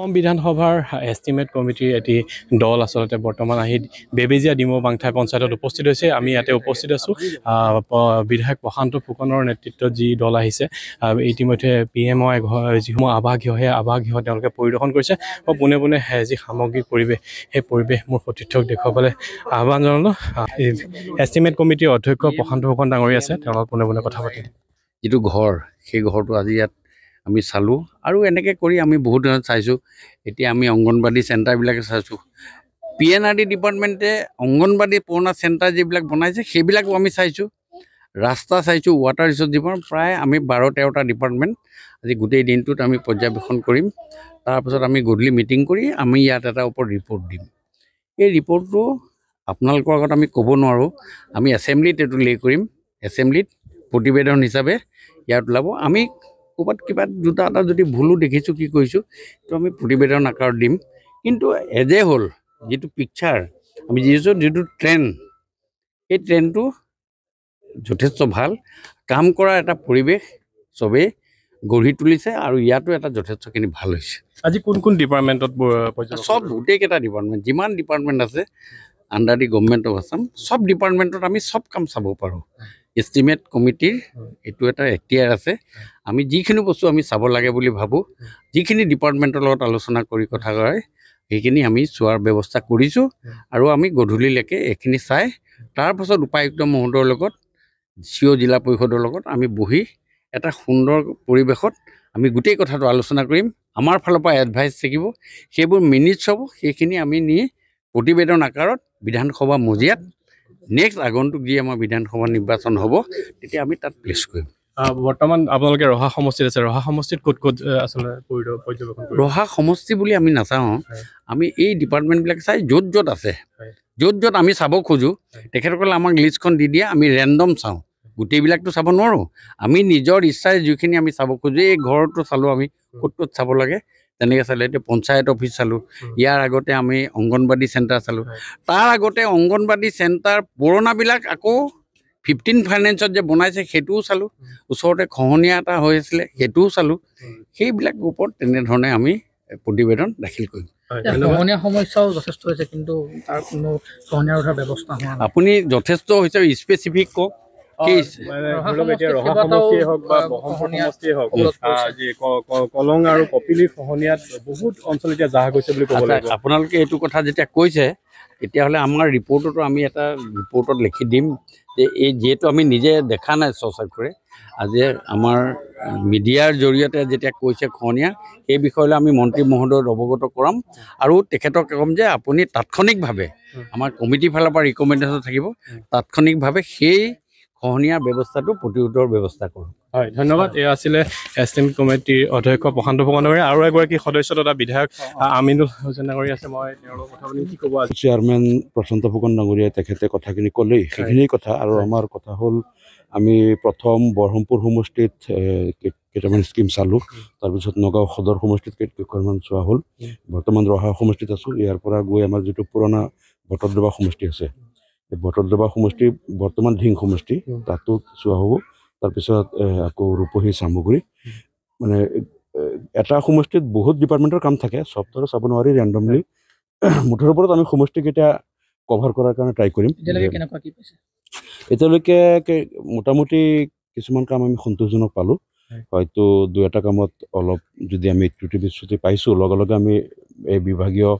অসম বিধানসভাৰ এষ্টিমেট কমিটিৰ এটি দল আচলতে বৰ্তমান আহি বেবেজীয়া ডিমৌ বাংঠাই পঞ্চায়তত উপস্থিত হৈছে আমি ইয়াতে উপস্থিত আছোঁ বিধায়ক প্ৰশান্ত ফুকনৰ নেতৃত্বত যি দল আহিছে ইতিমধ্যে পি এম ঘৰ যিসমূহ আৱাস আৱাসগৃহ সেই আৱাস আৱাসগৃহ তেওঁলোকে পৰিদৰ্শন কৰিছে মই পোনে পোনে যি সামগ্ৰিক পৰিৱেশ সেই পৰিৱেশ মোৰ সতীৰ্থক দেখুৱাবলৈ আহ্বান জনালোঁ এষ্টিমেট কমিটিৰ অধ্যক্ষ প্ৰশান্ত ফুকন ডাঙৰীয়া আছে তেওঁলোকক পোনে পোনে কথা পাতিম যিটো ঘৰ সেই ঘৰটো আজি ইয়াত আমি চালোঁ আৰু এনেকৈ কৰি আমি বহুত ধৰণে চাইছোঁ এতিয়া আমি অংগনবাদী চেণ্টাৰবিলাকে চাইছোঁ পি এন আৰ ডি ডিপাৰ্টমেণ্টে অংগনবাদী পুৰণা চেণ্টাৰ যিবিলাক বনাইছে সেইবিলাকো আমি চাইছোঁ ৰাস্তা চাইছোঁ ৱাটাৰ ৰিচৰ্চ ডিপাৰ্টমেণ্ট প্ৰায় আমি বাৰ তেৰটা ডিপাৰ্টমেণ্ট আজি গোটেই দিনটোত আমি পৰ্যবেক্ষণ কৰিম তাৰপিছত আমি গধূলি মিটিং কৰি আমি ইয়াত এটা ওপৰত ৰিপৰ্ট দিম এই ৰিপৰ্টটো আপোনালোকৰ আগত আমি ক'ব নোৱাৰোঁ আমি এছেম্বলিত এইটো লে কৰিম এছেম্বলিত প্ৰতিবেদন হিচাপে ইয়াত ওলাব আমি ক'ৰবাত কিবা দুটা এটা যদি ভুলো দেখিছোঁ কি কৰিছোঁ ত' আমি প্ৰতিবেদন আকাৰত দিম কিন্তু এজে হ'ল যিটো পিকচাৰ আমি যিছোঁ যিটো ট্ৰেণ্ড সেই ট্ৰেণ্ডটো যথেষ্ট ভাল কাম কৰাৰ এটা পৰিৱেশ চবেই গঢ়ি তুলিছে আৰু ইয়াতো এটা যথেষ্টখিনি ভাল হৈছে আজি কোন কোন ডিপাৰ্টমেণ্টত চব গোটেইকেইটা ডিপাৰ্টমেণ্ট যিমান ডিপাৰ্টমেণ্ট আছে under the government of Assam চব ডিপাৰ্টমেণ্টত আমি চব কাম চাব পাৰোঁ এষ্টিমেট কমিটিৰ এইটো এটা এক্তিয়াৰ আছে আমি যিখিনি বস্তু আমি চাব লাগে বুলি ভাবোঁ যিখিনি ডিপাৰ্টমেণ্টৰ লগত আলোচনা কৰি কথা কয় সেইখিনি আমি চোৱাৰ ব্যৱস্থা কৰিছোঁ আৰু আমি গধূলিলৈকে এইখিনি চাই তাৰপাছত উপায়ুক্ত মহোদয়ৰ লগত চি অ' জিলা পৰিষদৰ লগত আমি বহি এটা সুন্দৰ পৰিৱেশত আমি গোটেই কথাটো আলোচনা কৰিম আমাৰ ফালৰ পৰা এডভাইচ থাকিব সেইবোৰ মিনিট চাব সেইখিনি আমি নি প্ৰতিবেদন আকাৰত বিধানসভা মজিয়াত নেক্সট আগন্তুক যি আমাৰ বিধানসভা নিৰ্বাচন হ'ব তেতিয়া আমি তাত প্লেচ কৰিম বৰ্তমান আপোনালোকে ৰহা সমষ্টিত আছে ৰহা সমষ্টিত ক'ত ক'ত আচলতে ৰহা সমষ্টি বুলি আমি নাচাওঁ আমি এই ডিপাৰ্টমেণ্টবিলাক চাই য'ত য'ত আছে য'ত য'ত আমি চাব খোজোঁ তেখেতসকলে আমাক লিষ্টখন দি দিয়ে আমি ৰেণ্ডম চাওঁ গোটেইবিলাকতো চাব নোৱাৰোঁ আমি নিজৰ ইচ্ছাৰে যিখিনি আমি চাব খোজোঁ এই ঘৰটো চালোঁ আমি ক'ত ক'ত চাব লাগে তেনেকৈ চালোঁ এতিয়া পঞ্চায়ত অফিচ চালোঁ ইয়াৰ আগতে আমি অংগনবাদী চেণ্টাৰ চালোঁ তাৰ আগতে অংগনবাদী চেণ্টাৰ পুৰণাবিলাক আকৌ ফিফটিন ফাইনেন্সত যে বনাইছে সেইটোও চালোঁ ওচৰতে খহনীয়া এটা হৈ আছিলে সেইটোও চালোঁ সেইবিলাক ওপৰত তেনেধৰণে আমি প্ৰতিবেদন দাখিল কৰিম আপুনি যথেষ্ট হৈছে স্পেচিফিক কওক কলং আৰু কপিলি খহনীয়াত বহুত অঞ্চল এতিয়া জাহ গৈছে বুলি ক'ব লাগে আপোনালোকে এইটো কথা যেতিয়া কৈছে তেতিয়াহ'লে আমাৰ ৰিপৰ্টতো আমি এটা ৰিপৰ্টত লিখি দিম যে এই যিহেতু আমি নিজে দেখা নাই স্বচক্ষৰে আজি আমাৰ মিডিয়াৰ জৰিয়তে যেতিয়া কৈছে খহনীয়া সেই বিষয়লৈ আমি মন্ত্ৰী মহোদয়ত অৱগত কৰাম আৰু তেখেতক ক'ম যে আপুনি তাৎক্ষণিকভাৱে আমাৰ কমিটিৰ ফালৰ পৰা ৰিকমেণ্ডেশ্যন থাকিব তাৎক্ষণিকভাৱে সেই খহনীয়াৰ ব্যৱস্থাটো প্ৰতিৰোধৰ ব্যৱস্থা কৰোঁ হয় ধন্যবাদ এয়া আছিলে এছ টিম কমিটিৰ অধ্যক্ষ প্ৰশান্ত ফুকন ডাঙৰীয়া আৰু এগৰাকী সদস্য তথা বিধায়ক আমিনুল হোচেন ডাঙৰীয়া আছে মই তেওঁলোকৰ কথা কি ক'ব আছে চেয়াৰমেন প্ৰশান্ত ফুকন ডাঙৰীয়াই তেখেতে কথাখিনি ক'লেই সেইখিনি কথা আৰু আমাৰ কথা হ'ল আমি প্ৰথম বৰহমপুৰ সমষ্টিত কেইটামান স্কীম চালোঁ তাৰপিছত নগাঁও সদৰ সমষ্টিত কেইখনমান চোৱা হ'ল বৰ্তমান ৰহা সমষ্টিত আছোঁ ইয়াৰ পৰা গৈ আমাৰ যিটো পুৰণা ভটদ্ৰবা সমষ্টি আছে বটলডবা সমষ্টি বৰ্তমান ঢিং সমষ্টি তাতো চোৱা হ'ব তাৰপিছত আকৌ ৰূপহী চামগুৰি মানে এটা সমষ্টিত বহুত ডিপাৰ্টমেণ্টৰ কাম থাকে চবতৰে চাব নোৱাৰি ৰেণ্ডমলি মুঠৰ ওপৰত আমি সমষ্টিকেইটা কভাৰ কৰাৰ কাৰণে ট্ৰাই কৰিম এতিয়ালৈকে মোটামুটি কিছুমান কাম আমি সন্তোষজনক পালোঁ হয়তো দুই এটা কামত অলপ যদি আমি ত্ৰুটি বিচ্ৰুতি পাইছোঁ লগে লগে আমি এই বিভাগীয়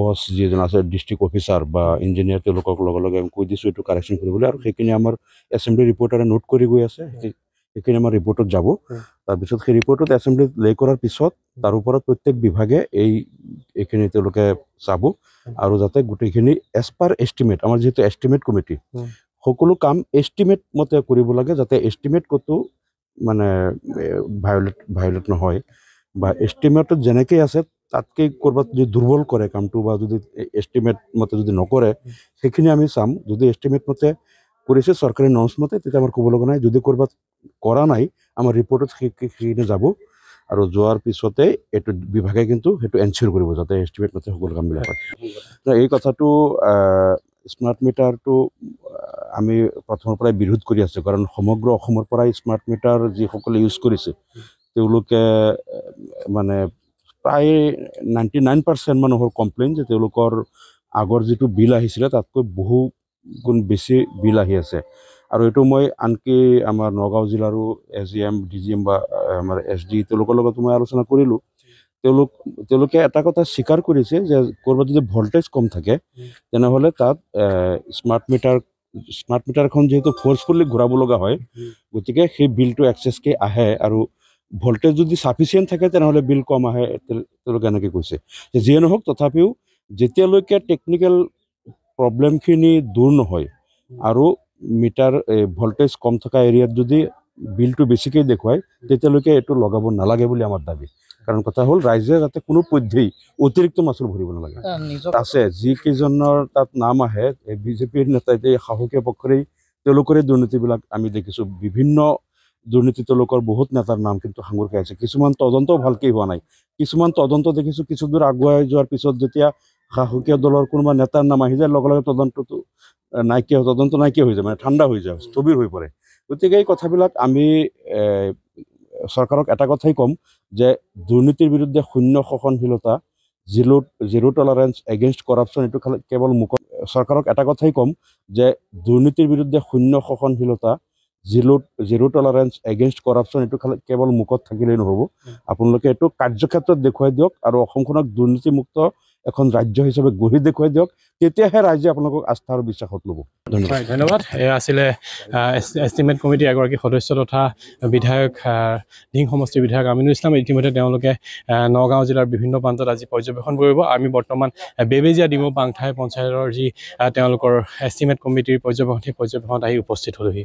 বছ যিজন আছে ডিষ্ট্ৰিক্ট অফিচাৰ বা ইঞ্জিনিয়াৰ তেওঁলোকক লগে লগে আমি কৈ দিছোঁ এইটো কাৰেকশ্যন কৰিবলৈ আৰু সেইখিনি আমাৰ এছেম্বলি ৰিপৰ্টাৰে নোট কৰি গৈ আছে সেইখিনি আমাৰ ৰিপৰ্টত যাব তাৰপিছত সেই ৰিপৰ্টত এছেম্বলিত লে কৰাৰ পিছত তাৰ ওপৰত প্ৰত্যেক বিভাগে এই এইখিনি তেওঁলোকে চাব আৰু যাতে গোটেইখিনি এজ পাৰ এষ্টিমেট আমাৰ যিহেতু এষ্টিমেট কমিটি সকলো কাম এষ্টিমেট মতে কৰিব লাগে যাতে এষ্টিমেট ক'তো মানে ভায়লেট ভায়লেট নহয় বা এষ্টিমেটত যেনেকৈ আছে তাতকৈ ক'ৰবাত যদি দুৰ্বল কৰে কামটো বা যদি এষ্টিমেট মতে যদি নকৰে সেইখিনি আমি চাম যদি এষ্টিমেট মতে কৰিছে চৰকাৰী নৰ্মচ মতে তেতিয়া আমাৰ ক'ব লগা নাই যদি ক'ৰবাত কৰা নাই আমাৰ ৰিপৰ্টত সেইখিনি যাব আৰু যোৱাৰ পিছতে এইটো বিভাগে কিন্তু সেইটো এনচিয়ৰ কৰিব যাতে এষ্টিমেট মতে সকলো কামবিলাক হয় এই কথাটো স্মাৰ্ট মিটাৰটো আমি প্ৰথমৰ পৰাই বিৰোধ কৰি আছোঁ কাৰণ সমগ্ৰ অসমৰ পৰাই স্মাৰ্ট মিটাৰ যিসকলে ইউজ কৰিছে তেওঁলোকে মানে প্ৰায় নাইণ্টি নাইন পাৰ্চেণ্ট মানুহৰ কমপ্লেইন যে তেওঁলোকৰ আগৰ যিটো বিল আহিছিলে তাতকৈ বহু গুণ বেছি বিল আহি আছে আৰু এইটো মই আনকি আমাৰ নগাঁও জিলাৰো A G M D G M বা আমাৰ এছ ডি তেওঁলোকৰ লগতো মই আলোচনা কৰিলোঁ তেওঁলোক তেওঁলোকে এটা কথা স্বীকাৰ কৰিছে যে ক'ৰবাত যদি ভল্টেজ কম থাকে তেনেহ'লে তাত স্মাৰ্ট মিটাৰ স্মাৰ্ট মিটাৰখন যিহেতু ফৰ্চফুলি ঘূৰাব লগা হয় গতিকে সেই বিলটো এক্সেছকৈ আহে আৰু ভল্টেজ যদি চাফিচিয়েণ্ট থাকে তেনেহ'লে বিল কম আহে তেওঁলোকে এনেকৈ কৈছে যিয়ে নহওক তথাপিও যেতিয়ালৈকে টেকনিকেল প্ৰব্লেমখিনি দূৰ নহয় আৰু মিটাৰ এই ভল্টেজ কম থকা এৰিয়াত যদি বিলটো বেছিকৈ দেখুৱায় তেতিয়ালৈকে এইটো লগাব নালাগে বুলি আমাৰ দাবী কাৰণ কথা হ'ল ৰাইজে যাতে কোনো পধ্যেই অতিৰিক্ত মাচুল ভৰিব নালাগে আছে যিকেইজনৰ তাত নাম আহে বিজেপিৰ নেতাই এতিয়া সাহসীয় পক্ষৰেই তেওঁলোকৰে দুৰ্নীতিবিলাক আমি দেখিছোঁ বিভিন্ন দুৰ্নীতিত লোকৰ বহুত নেতাৰ নাম কিন্তু হাঙ্গুৰ খাইছে কিছুমান তদন্তও ভালকেই হোৱা নাই কিছুমান তদন্ত দেখিছো কিছু দূৰ আগুয়া যাওয়াৰ পিছত যেতিয়া শাসকীয় দলৰ কোনোবা নেতাৰ নাম আহি যায় লগে লগে তদন্তটো নাইকিয়া তদন্ত নাইকিয়া হৈ যায় মানে ঠাণ্ডা হৈ যায় স্থবিৰ হৈ পৰে গতিকে এই কথাবিলাক আমি চৰকাৰক এটা কথাই কম যে দুৰ্নীতিৰ বিৰুদ্ধে শূন্য সহনশীলতা zero zero tolerance against corruption এই কেবল মুখ চৰকাৰক এটা কথাই কম যে দুৰ্নীতিৰ বিৰুদ্ধে শূন্য সহনশীলতা zero zero' tolerance against corruption এইটো কেৱল মুখত থাকিলেই নহ'ব আপোনালোকে এইটো কাৰ্যক্ষেত্ৰত দেখুৱাই দিয়ক আৰু অসমখনক দুৰ্নীতিমুক্ত এখন ৰাজ্য হিচাপে গঢ়ি দেখুৱাই দিয়ক তেতিয়াহে ৰাইজে আপোনালোকক আস্থা আৰু বিশ্বাসত ল'ব ধন্যবাদ ধন্যবাদ এয়া আছিলে এষ্টিমেট কমিটিৰ এগৰাকী সদস্য তথা বিধায়ক ধিং সমষ্টিৰ বিধায়ক আমিনুল ইছলাম ইতিমধ্যে তেওঁলোকে নগাঁও জিলাৰ বিভিন্ন প্ৰান্তত আজি পৰ্যবেক্ষণ কৰিব আমি বৰ্তমান বেবেজীয়া ডিমৌ পাংঠাই পঞ্চায়তৰ যি তেওঁলোকৰ এষ্টিমেট কমিটিৰ পৰ্যবেক্ষণ সেই পৰ্যবেক্ষণত আহি উপস্থিত হ'লোহি